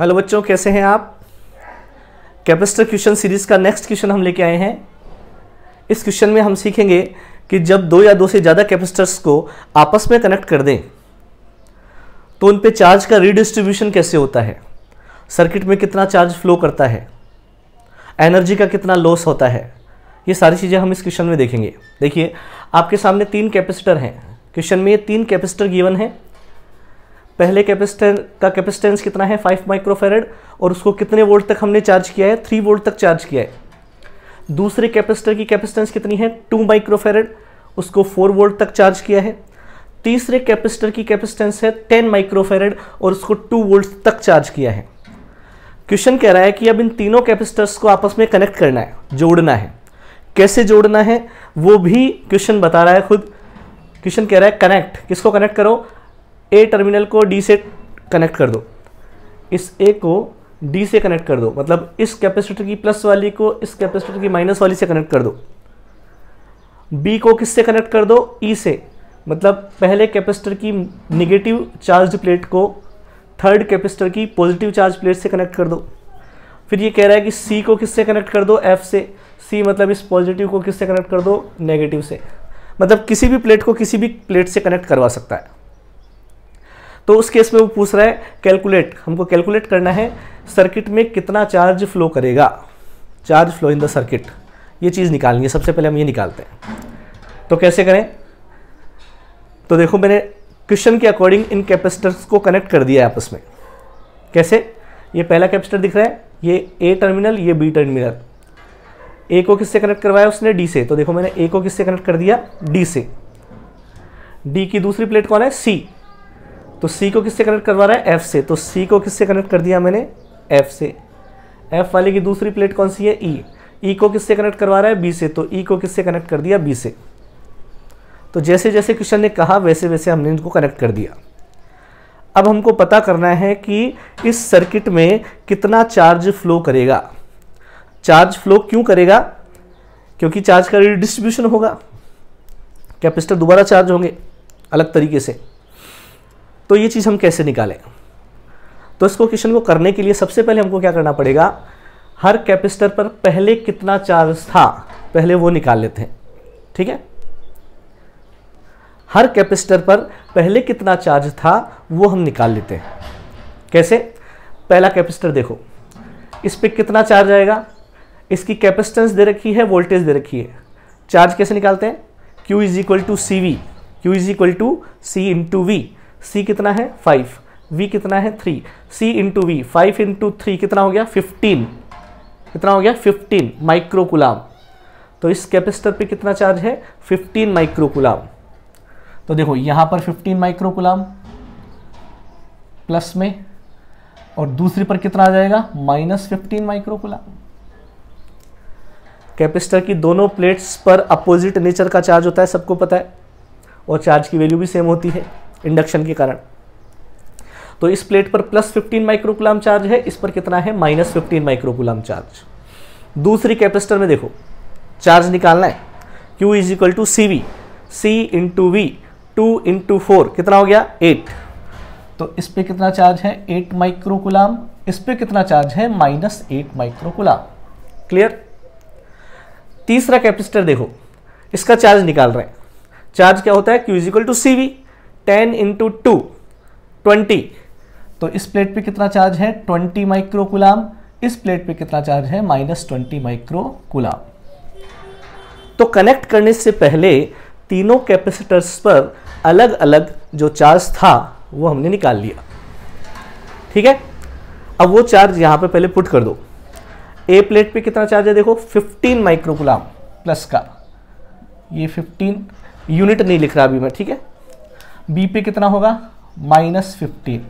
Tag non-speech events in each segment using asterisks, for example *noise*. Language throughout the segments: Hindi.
हेलो बच्चों कैसे हैं आप कैपेसिटर क्वेश्चन सीरीज का नेक्स्ट क्वेश्चन हम लेके आए हैं इस क्वेश्चन में हम सीखेंगे कि जब दो या दो से ज़्यादा कैपेसिटर्स को आपस में कनेक्ट कर दें तो उन पे चार्ज का रीडिस्ट्रीब्यूशन कैसे होता है सर्किट में कितना चार्ज फ्लो करता है एनर्जी का कितना लॉस होता है ये सारी चीज़ें हम इस क्वेश्चन में देखेंगे देखिए आपके सामने तीन कैपेसिटर हैं क्वेश्चन में ये तीन कैपेसिटर गिवन है पहले कैपेसिटर का कैपेसिटेंस कितना है फाइव माइक्रोफेरेड और उसको कितने वोल्ट तक हमने चार्ज किया है थ्री वोल्ट तक चार्ज किया है दूसरे कैपेसिटर की कैपेसिटेंस कितनी है टू माइक्रोफेरेड उसको फोर वोल्ट तक चार्ज किया है तीसरे कैपेसिटर की कैपेसिटेंस है टेन माइक्रोफेरेड और उसको टू वोल्ट तक चार्ज किया है क्वेश्चन कह रहा है कि अब इन तीनों कैपेसिटर्स को आपस में कनेक्ट करना है जोड़ना है कैसे जोड़ना है वो भी क्वेश्चन बता रहा है खुद क्वेश्चन कह रहा है कनेक्ट किसको कनेक्ट करो ए टर्मिनल को डी से कनेक्ट कर दो इस ए को डी से कनेक्ट कर दो मतलब इस कैपेसिटर की प्लस वाली को इस कैपेसिटर की माइनस वाली से कनेक्ट कर दो बी को किससे कनेक्ट कर दो ई e से मतलब पहले कैपेसिटर की निगेटिव चार्ज प्लेट को थर्ड कैपेसिटर की पॉजिटिव चार्ज प्लेट से कनेक्ट कर दो फिर ये कह रहा है कि सी को किससे कनेक्ट कर दो एफ से सी मतलब इस पॉजिटिव को किससे कनेक्ट कर दो नेगेटिव से मतलब किसी भी प्लेट को किसी भी प्लेट से कनेक्ट करवा सकता है तो उस केस में वो पूछ रहा है कैलकुलेट हमको कैलकुलेट करना है सर्किट में कितना चार्ज फ्लो करेगा charge flow in the circuit ये चीज़ निकालनी है सबसे पहले हम ये निकालते हैं तो कैसे करें तो देखो मैंने क्वेश्चन के अकॉर्डिंग इन कैपेसिटर्स को कनेक्ट कर दिया है आपस में कैसे ये पहला कैपेसिटर दिख रहा है ये ए टर्मिनल ये बी टर्मिनल ए को किससे कनेक्ट करवाया उसने डी से तो देखो मैंने ए को किससे कनेक्ट कर दिया डी से डी की दूसरी प्लेट कौन है सी तो सी को किससे कनेक्ट करवा रहा है एफ से तो सी को किससे कनेक्ट कर दिया मैंने एफ से एफ वाले की दूसरी प्लेट कौन सी है ई e. ई e को किससे कनेक्ट करवा रहा है बी से तो ई e को किससे कनेक्ट कर दिया बी से तो जैसे जैसे क्वेश्चन ने कहा वैसे वैसे हमने इनको कनेक्ट कर दिया अब हमको पता करना है कि इस सर्किट में कितना चार्ज फ्लो करेगा चार्ज फ्लो क्यों करेगा क्योंकि चार्ज का रिडिस्ट्रीब्यूशन होगा कैपेसिटर दोबारा चार्ज होंगे अलग तरीके से तो ये चीज़ हम कैसे निकालें तो इसको क्वेश्चन को करने के लिए सबसे पहले हमको क्या करना पड़ेगा हर कैपेसिटर पर पहले कितना चार्ज था पहले वो निकाल लेते हैं ठीक है हर कैपेसिटर पर पहले कितना चार्ज था वो हम निकाल लेते हैं कैसे पहला कैपेसिटर देखो इस पर कितना चार्ज आएगा इसकी कैपेसिटेंस दे रखी है वोल्टेज दे रखी है चार्ज कैसे निकालते हैं Q is equal to C V Q is equal to C into V C कितना है फाइव वी कितना है three C into V five into three कितना हो गया फिफ्टीन कितना हो गया फिफ्टीन माइक्रोकुलाम तो इस कैपेसिटर पे कितना चार्ज है फिफ्टीन माइक्रोकुलाम तो देखो यहाँ पर फिफ्टीन माइक्रोकुलाम प्लस में और दूसरी पर कितना आ जाएगा माइनस फिफ्टीन माइक्रोकुलाम कैपेसिटर की दोनों प्लेट्स पर अपोजिट नेचर का चार्ज होता है सबको पता है और चार्ज की वैल्यू भी सेम होती है इंडक्शन के कारण तो इस प्लेट पर प्लस 15 माइक्रोकुलाम चार्ज है इस पर कितना है माइनस 15 माइक्रोकुलाम चार्ज दूसरी कैपेसिटर में देखो चार्ज निकालना है Q is equal to C V C into V two into four कितना हो गया एट तो इस पर कितना चार्ज है एट माइक्रोकुलाम इस पर कितना चार्ज है माइनस एट माइक्रोकुलाम क्लियर तीसरा कैपेसिटर देखो इसका चार्ज निकाल रहे हैं चार्ज क्या होता है Q is equal to C V ten into two twenty तो इस प्लेट पे कितना चार्ज है ट्वेंटी माइक्रो कुलाम इस प्लेट पे कितना चार्ज है माइनस ट्वेंटी माइक्रो कुलाम तो कनेक्ट करने से पहले तीनों कैपेसिटर्स पर अलग अलग जो चार्ज था वो हमने निकाल लिया ठीक है अब वो चार्ज यहाँ पे पहले पुट कर दो ए प्लेट पे कितना चार्ज है देखो 15 माइक्रोकुलाम प्लस का ये 15 यूनिट नहीं लिख रहा अभी मैं ठीक है बी पे कितना होगा माइनस फिफ्टीन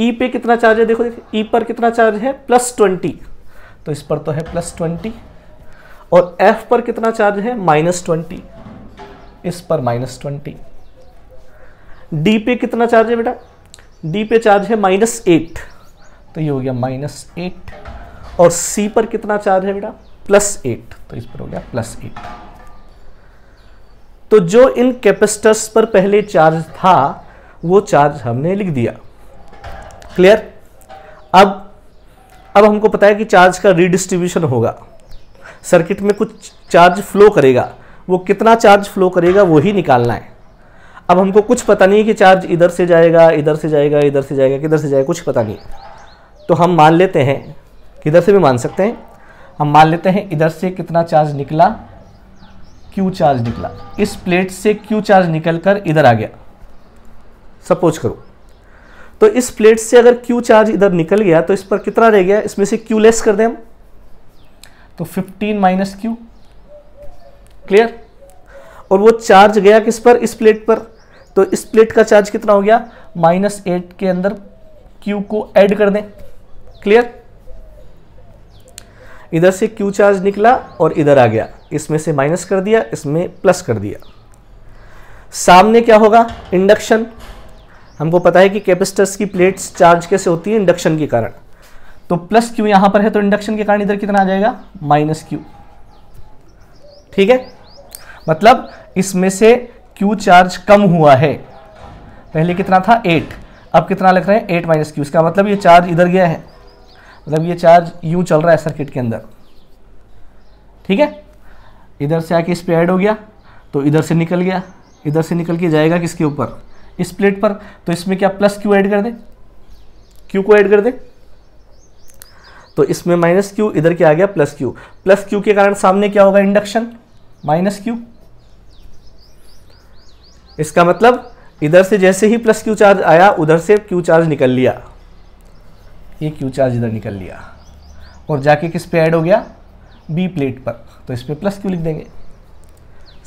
ई e पे कितना चार्ज है देखो देखिए ई e पर कितना चार्ज है प्लस ट्वेंटी तो इस पर तो है प्लस ट्वेंटी और एफ पर कितना चार्ज है माइनस ट्वेंटी इस पर माइनस ट्वेंटी डी पे कितना चार्ज है बेटा डी पे चार्ज है माइनस एट तो ये हो गया माइनस एट और सी पर कितना चार्ज है बेटा प्लस एट तो इस पर हो गया प्लस एट तो जो इन कैपेसिटर्स पर पहले चार्ज था वो चार्ज हमने लिख दिया क्लियर अब अब हमको पता है कि चार्ज का रीडिस्ट्रीब्यूशन होगा सर्किट में कुछ चार्ज फ्लो करेगा वो कितना चार्ज फ्लो करेगा वो ही निकालना है अब हमको कुछ पता नहीं है कि चार्ज इधर से जाएगा इधर से जाएगा इधर से जाएगा किधर से जाएगा कुछ पता नहीं तो हम मान लेते हैं किधर से भी मान सकते हैं हम मान लेते हैं इधर से कितना चार्ज निकला क्यू चार्ज निकला इस प्लेट से क्यू चार्ज निकल कर इधर आ गया सपोज करो तो इस प्लेट से अगर क्यू चार्ज इधर निकल गया तो इस पर कितना रह गया इसमें से क्यू लेस कर दें हम तो 15 माइनस क्यू क्लियर और वो चार्ज गया किस पर इस प्लेट पर तो इस प्लेट का चार्ज कितना हो गया माइनस एट के अंदर क्यू को ऐड कर दें क्लियर इधर से क्यू चार्ज निकला और इधर आ गया इसमें से माइनस कर दिया इसमें प्लस कर दिया सामने क्या होगा इंडक्शन हमको पता है कि कैपेसिटर्स की प्लेट्स चार्ज कैसे होती है इंडक्शन के कारण तो प्लस क्यू यहां पर है तो इंडक्शन के कारण इधर कितना आ जाएगा माइनस क्यू ठीक है मतलब इसमें से क्यू चार्ज कम हुआ है पहले कितना था एट अब कितना लिख रहे हैं एट माइनस क्यू इसका मतलब ये चार्ज इधर गया है मतलब ये चार्ज यू चल रहा है सर्किट के अंदर ठीक है इधर से आके स्प्रेड हो गया तो इधर से निकल गया इधर से निकल के जाएगा किसके ऊपर इस प्लेट पर तो इसमें क्या प्लस क्यू ऐड कर दे क्यू को ऐड कर दे तो इसमें माइनस क्यू इधर क्या आ गया प्लस क्यू प्लस क्यू के कारण सामने क्या होगा इंडक्शन माइनस क्यू इसका मतलब इधर से जैसे ही प्लस क्यू चार्ज आया उधर से क्यू चार्ज निकल लिया ये क्यू चार्ज इधर निकल लिया और जाके किस पे ऐड हो गया बी प्लेट पर तो इस पर प्लस क्यों लिख देंगे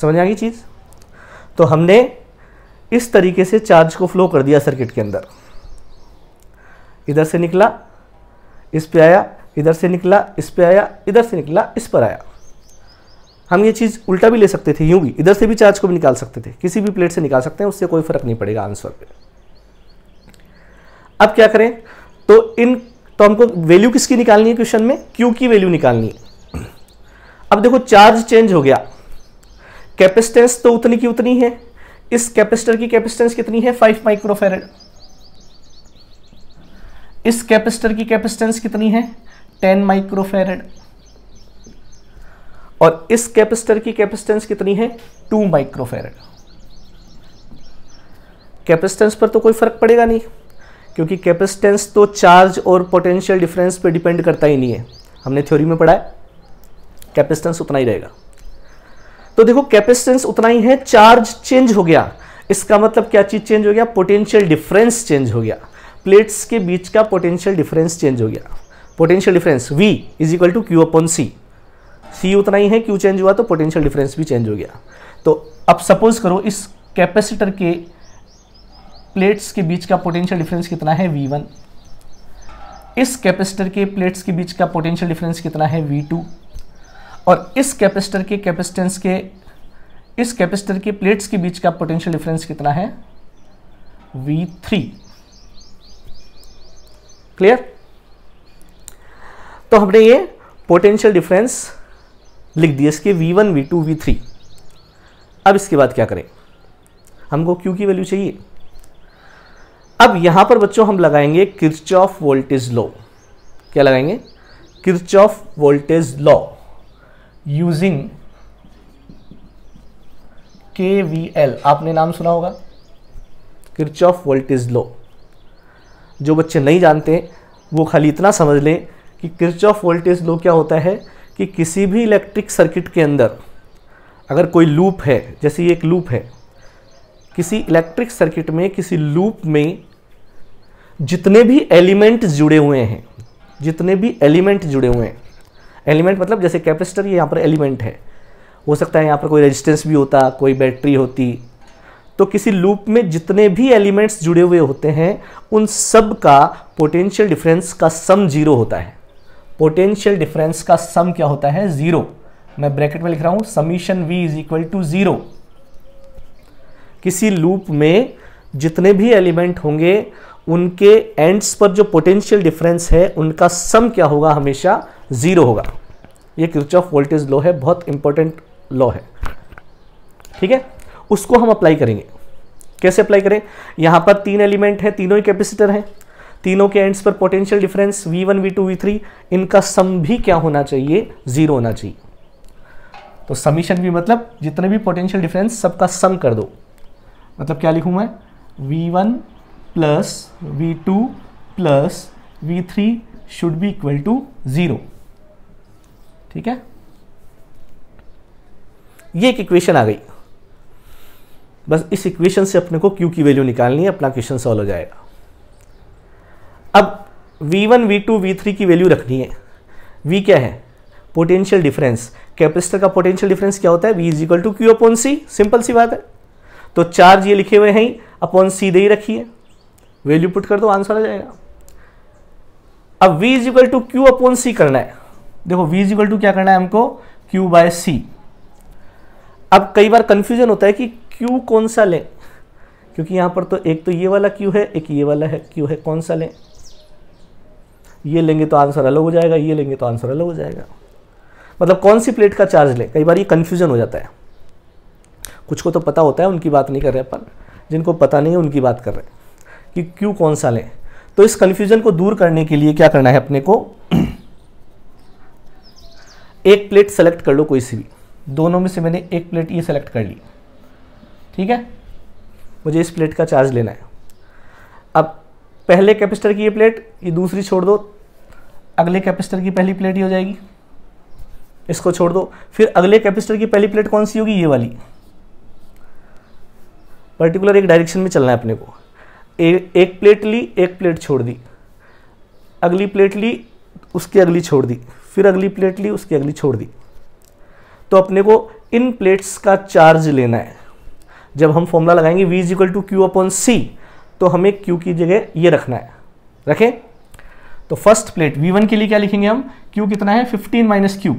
समझ आ गई चीज़ तो हमने इस तरीके से चार्ज को फ्लो कर दिया सर्किट के अंदर इधर से निकला इस पे आया इधर से निकला इस पे आया इधर से निकला इस पर आया हम ये चीज़ उल्टा भी ले सकते थे यूं भी इधर से भी चार्ज को भी निकाल सकते थे किसी भी प्लेट से निकाल सकते हैं उससे कोई फ़र्क नहीं पड़ेगा आंसर पे अब क्या करें तो इन तो हमको वैल्यू किसकी निकालनी है क्वेश्चन में क्यू की वैल्यू निकालनी है अब देखो चार्ज चेंज हो गया कैपेसिटेंस तो उतनी की उतनी है इस कैपेसिटर की कैपेसिटेंस कितनी है फाइव माइक्रोफेरेड इस कैपेसिटर की कैपेसिटेंस कितनी है टेन माइक्रोफेरेड और इस कैपेसिटर की कैपेसिटेंस कितनी है टू माइक्रोफेरेड कैपेसिटेंस पर तो कोई फर्क पड़ेगा नहीं क्योंकि कैपेसिटेंस तो चार्ज और पोटेंशियल डिफरेंस पे डिपेंड करता ही नहीं है हमने थ्योरी में पढ़ा है कैपेसिटेंस उतना ही रहेगा तो देखो कैपेसिटेंस उतना ही है चार्ज चेंज हो गया इसका मतलब क्या चीज चेंज हो गया पोटेंशियल डिफरेंस चेंज हो गया प्लेट्स के बीच का पोटेंशियल डिफरेंस चेंज हो गया potential difference V is equal to Q upon C C उतना ही है क्यू चेंज हुआ तो पोटेंशियल डिफरेंस भी चेंज हो गया तो अब सपोज करो इस कैपेसिटर के प्लेट्स के बीच का पोटेंशियल डिफरेंस कितना है वन इस कैपेसिटर के प्लेट्स के बीच का पोटेंशियल डिफरेंस कितना है टू और इस कैपेसिटर के कैपेसिटेंस के इस कैपेसिटर के प्लेट्स के बीच का पोटेंशियल डिफरेंस कितना है V3 क्लियर तो हमने ये पोटेंशियल डिफरेंस लिख दिए इसके V1, V2, V3 अब इसके बाद क्या करें हमको Q की वैल्यू चाहिए अब यहां पर बच्चों हम लगाएंगे किर्च ऑफ वोल्टेज लॉ क्या लगाएंगे Kirchhoff voltage law using K V L आपने नाम सुना होगा किर्च ऑफ वोल्टेज लो जो बच्चे नहीं जानते वो खाली इतना समझ लें कि किर्च ऑफ वोल्टेज लो क्या होता है कि किसी भी इलेक्ट्रिक सर्किट के अंदर अगर कोई लूप है जैसे ये एक लूप है किसी इलेक्ट्रिक सर्किट में किसी लूप में जितने भी एलिमेंट जुड़े हुए हैं जितने भी एलिमेंट जुड़े हुए हैं एलिमेंट मतलब जैसे कैपेसिटर ये यहाँ पर एलिमेंट है हो सकता है यहाँ पर कोई रेजिस्टेंस भी होता कोई बैटरी होती तो किसी लूप में जितने भी एलिमेंट्स जुड़े हुए होते हैं उन सब का पोटेंशियल डिफरेंस का सम जीरो होता है पोटेंशियल डिफरेंस का सम क्या होता है जीरो मैं ब्रैकेट में लिख रहा हूं summation v is equal to zero किसी लूप में जितने भी एलिमेंट होंगे उनके एंड्स पर जो पोटेंशियल डिफरेंस है उनका सम क्या होगा हमेशा ज़ीरो होगा ये क्रिच ऑफ वोल्टेज लॉ है बहुत इंपॉर्टेंट लॉ है ठीक है उसको हम अप्लाई करेंगे कैसे अप्लाई करें यहाँ पर तीन एलिमेंट है तीनों ही कैपेसिटर हैं तीनों के एंड्स पर potential difference V1, V2, V3 इनका सम भी क्या होना चाहिए ज़ीरो होना चाहिए तो समीशन भी मतलब जितने भी पोटेंशियल डिफरेंस सबका सम कर दो मतलब क्या लिखूं मैं V1 plus v2 plus v3 should be equal to zero ठीक है ये एक इक्वेशन आ गई बस इस इक्वेशन से अपने को क्यू की वैल्यू निकालनी है अपना क्वेश्चन सॉल्व हो जाएगा अब v1, v2, v3 की वैल्यू रखनी है v क्या है पोटेंशियल डिफरेंस कैपेसिटर का पोटेंशियल डिफरेंस क्या होता है v is equal to Q upon C simple सी बात है तो चार्ज ये लिखे हुए हैं अपॉन सी दे ही रखी है वैल्यू पुट कर दो आंसर आ जाएगा अब v is equal to Q upon C करना है देखो v इज इक्वल टू क्या करना है हमको q बाय सी अब कई बार कंफ्यूजन होता है कि q कौन सा लें क्योंकि यहाँ पर तो एक तो ये वाला q है एक ये वाला है q है कौन सा लें ये लेंगे तो आंसर अलग हो जाएगा ये लेंगे तो आंसर अलग हो जाएगा मतलब कौन सी प्लेट का चार्ज लें कई बार ये कन्फ्यूजन हो जाता है कुछ को तो पता होता है उनकी बात नहीं कर रहे अपन जिनको पता नहीं है उनकी बात कर रहे हैं कि क्यू कौन सा लें तो इस कन्फ्यूजन को दूर करने के लिए क्या करना है अपने को *clears throat* एक प्लेट सेलेक्ट कर लो कोई सी भी दोनों में से मैंने एक प्लेट ये सेलेक्ट कर ली ठीक है मुझे इस प्लेट का चार्ज लेना है अब पहले कैपेसिटर की ये प्लेट ये दूसरी छोड़ दो अगले कैपेसिटर की पहली प्लेट ही हो जाएगी इसको छोड़ दो फिर अगले कैपेसिटर की पहली प्लेट कौन सी होगी ये वाली पर्टिकुलर एक डायरेक्शन में चलना है अपने को ए, एक प्लेट ली एक प्लेट छोड़ दी अगली प्लेट ली उसकी अगली छोड़ दी फिर अगली प्लेट ली उसकी अगली छोड़ दी तो अपने को इन प्लेट्स का चार्ज लेना है जब हम फॉर्मूला लगाएंगे v is equal to Q upon C तो हमें q की जगह ये रखना है रखें तो फर्स्ट प्लेट v1 के लिए क्या लिखेंगे हम q कितना है 15 minus Q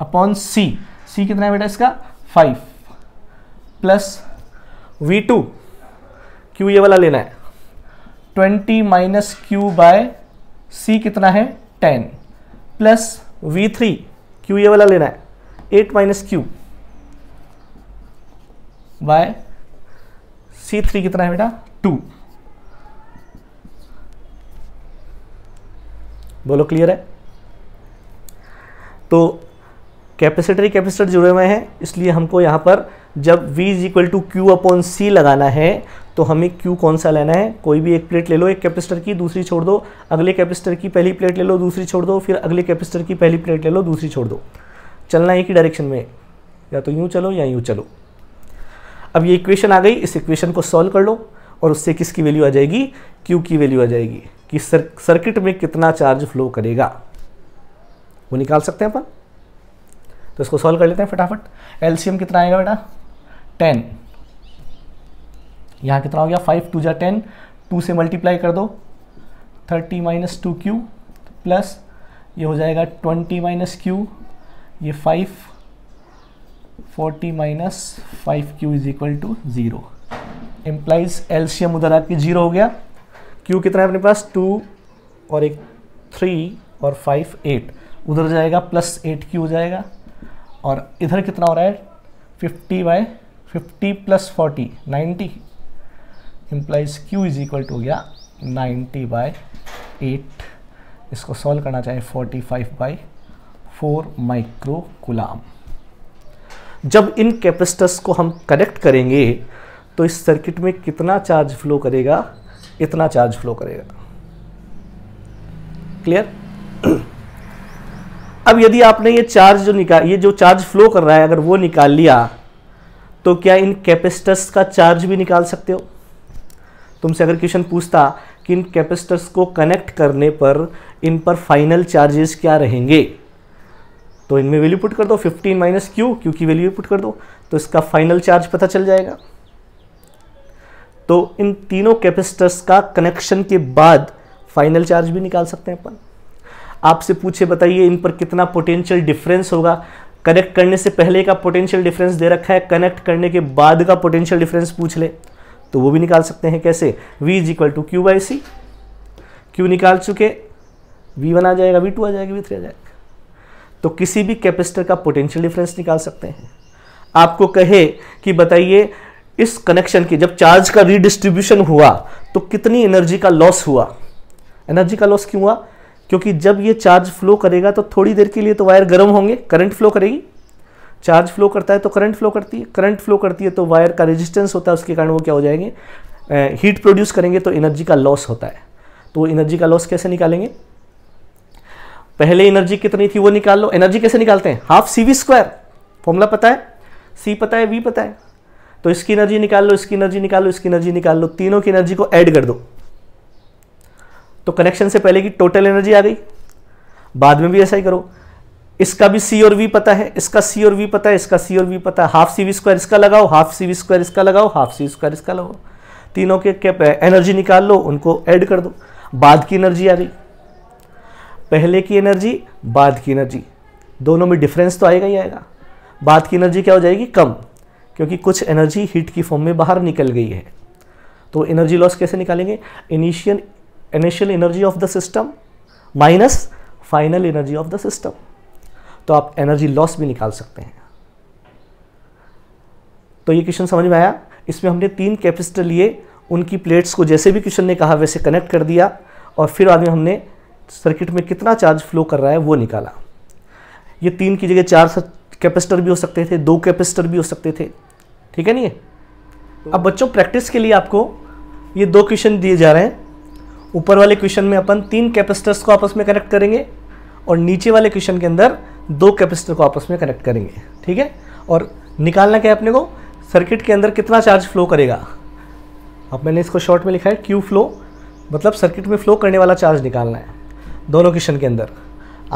upon C C कितना है बेटा इसका 5 प्लस v2 क्यू ये वाला लेना है twenty minus Q by C कितना है ten plus V three Q ये वाला लेना है eight minus Q by C three कितना है बेटा टू बोलो क्लियर है तो कैपेसिटर ही कैपेसिटर जुड़े हुए हैं इसलिए हमको यहां पर जब v is equal to Q upon C लगाना है तो हमें क्यू कौन सा लेना है कोई भी एक प्लेट ले लो एक कैपेसिटर की दूसरी छोड़ दो अगले कैपेसिटर की पहली प्लेट ले लो दूसरी छोड़ दो फिर अगले कैपेसिटर की पहली प्लेट ले लो दूसरी छोड़ दो चलना एक ही डायरेक्शन में या तो यूँ चलो या यूँ चलो अब ये इक्वेशन आ गई इस इक्वेशन को सॉल्व कर लो और उससे किसकी वैल्यू आ जाएगी क्यू की वैल्यू आ जाएगी कि सर, सर्किट में कितना चार्ज फ्लो करेगा वो निकाल सकते हैं अपन तो इसको सॉल्व कर लेते हैं फटाफट एलसीएम कितना आएगा बेटा टेन यहाँ कितना हो गया फाइव टू जै टेन टू से मल्टीप्लाई कर दो thirty minus two Q plus ये हो जाएगा ट्वेंटी माइनस क्यू ये five forty minus five Q is equal to zero implies एल्शियम उधर आके जीरो हो गया क्यू कितना है अपने पास टू और एक थ्री और फाइव एट उधर जाएगा प्लस एट क्यू हो जाएगा और इधर कितना हो रहा है fifty by fifty plus forty ninety implies Q is equal to हो गया 90 बाय एट इसको सॉल्व करना चाहिए 45 बाई फोर माइक्रो कूलाम जब इन कैपेसिटर्स को हम कनेक्ट करेंगे तो इस सर्किट में कितना चार्ज फ्लो करेगा इतना चार्ज फ्लो करेगा क्लियर *clears throat* अब यदि आपने ये चार्ज जो निकाल ये जो चार्ज फ्लो कर रहा है अगर वो निकाल लिया तो क्या इन कैपेसिटर्स का चार्ज भी निकाल सकते हो तुमसे अगर क्वेश्चन पूछता कि इन कैपेसिटर्स को कनेक्ट करने पर इन पर फाइनल चार्जेस क्या रहेंगे तो इनमें वैल्यू पुट कर दो 15 माइनस क्यू क्योंकि की वैल्यू पुट कर दो तो इसका फाइनल चार्ज पता चल जाएगा तो इन तीनों कैपेसिटर्स का कनेक्शन के बाद फाइनल चार्ज भी निकाल सकते हैं अपन आपसे पूछे बताइए इन पर कितना पोटेंशियल डिफरेंस होगा कनेक्ट करने से पहले का पोटेंशियल डिफरेंस दे रखा है कनेक्ट करने के बाद का पोटेंशियल डिफरेंस पूछ ले तो वो भी निकाल सकते हैं कैसे v is equal to Q by C Q निकाल चुके वी वन आ जाएगा v2 टू आ जाएगा v3 थ्री आ जाएगा तो किसी भी कैपेसिटर का पोटेंशियल डिफरेंस निकाल सकते हैं आपको कहे कि बताइए इस कनेक्शन के जब चार्ज का रिडिस्ट्रीब्यूशन हुआ तो कितनी एनर्जी का लॉस हुआ एनर्जी का लॉस क्यों हुआ क्योंकि जब ये चार्ज फ्लो करेगा तो थोड़ी देर के लिए तो वायर गर्म होंगे करंट फ्लो करेगी चार्ज फ्लो करता है तो करंट फ्लो करती है करंट फ्लो करती है तो वायर का रेजिस्टेंस होता है उसके कारण वो क्या हो जाएंगे हीट प्रोड्यूस करेंगे तो एनर्जी का लॉस होता है तो एनर्जी का लॉस कैसे निकालेंगे पहले एनर्जी कितनी थी वो निकाल लो एनर्जी कैसे निकालते हैं half C V square formula पता है सी पता है वी पता है तो इसकी एनर्जी निकाल लो इसकी एनर्जी निकाल लो इसकी एनर्जी निकाल लो तीनों की एनर्जी को ऐड कर दो तो कनेक्शन से पहले की टोटल एनर्जी आ गई बाद में भी ऐसा ही करो इसका भी सी और वी पता है इसका सी और वी पता है इसका सी और वी पता है हाफ सी वी स्क्वायर इसका लगाओ हाफ सी वी स्क्वायर इसका लगाओ हाफ सी स्क्वायर इसका लगाओ तीनों के कैप एनर्जी निकाल लो उनको ऐड कर दो बाद की एनर्जी आ गई पहले की एनर्जी बाद की एनर्जी दोनों में डिफरेंस तो आएगा ही आएगा बाद की एनर्जी क्या हो जाएगी कम क्योंकि कुछ एनर्जी हीट की फॉर्म में बाहर निकल गई है तो एनर्जी लॉस कैसे निकालेंगे initial initial energy of the system minus final energy of the system तो आप एनर्जी लॉस भी निकाल सकते हैं तो ये क्वेश्चन समझ में आया इसमें हमने तीन कैपेसिटर लिए उनकी प्लेट्स को जैसे भी क्वेश्चन ने कहा वैसे कनेक्ट कर दिया और फिर बाद में हमने सर्किट में कितना चार्ज फ्लो कर रहा है वो निकाला ये तीन की जगह चार कैपेसिटर भी हो सकते थे दो कैपेसिटर भी हो सकते थे ठीक है नहीं अब बच्चों प्रैक्टिस के लिए आपको ये दो क्वेश्चन दिए जा रहे हैं ऊपर वाले क्वेश्चन में अपन तीन कैपेसिटर्स को आपस में कनेक्ट करेंगे और नीचे वाले क्वेश्चन के अंदर दो कैपेसिटर को आपस में कनेक्ट करेंगे ठीक है और निकालना क्या है अपने को सर्किट के अंदर कितना चार्ज फ्लो करेगा अब मैंने इसको शॉर्ट में लिखा है क्यू फ्लो मतलब सर्किट में फ्लो करने वाला चार्ज निकालना है दोनों क्वेश्चन के अंदर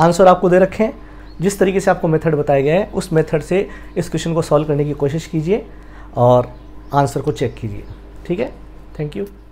आंसर आपको दे रखें जिस तरीके से आपको मेथड बताया गया है उस मेथड से इस क्वेश्चन को सॉल्व करने की कोशिश कीजिए और आंसर को चेक कीजिए ठीक है थैंक यू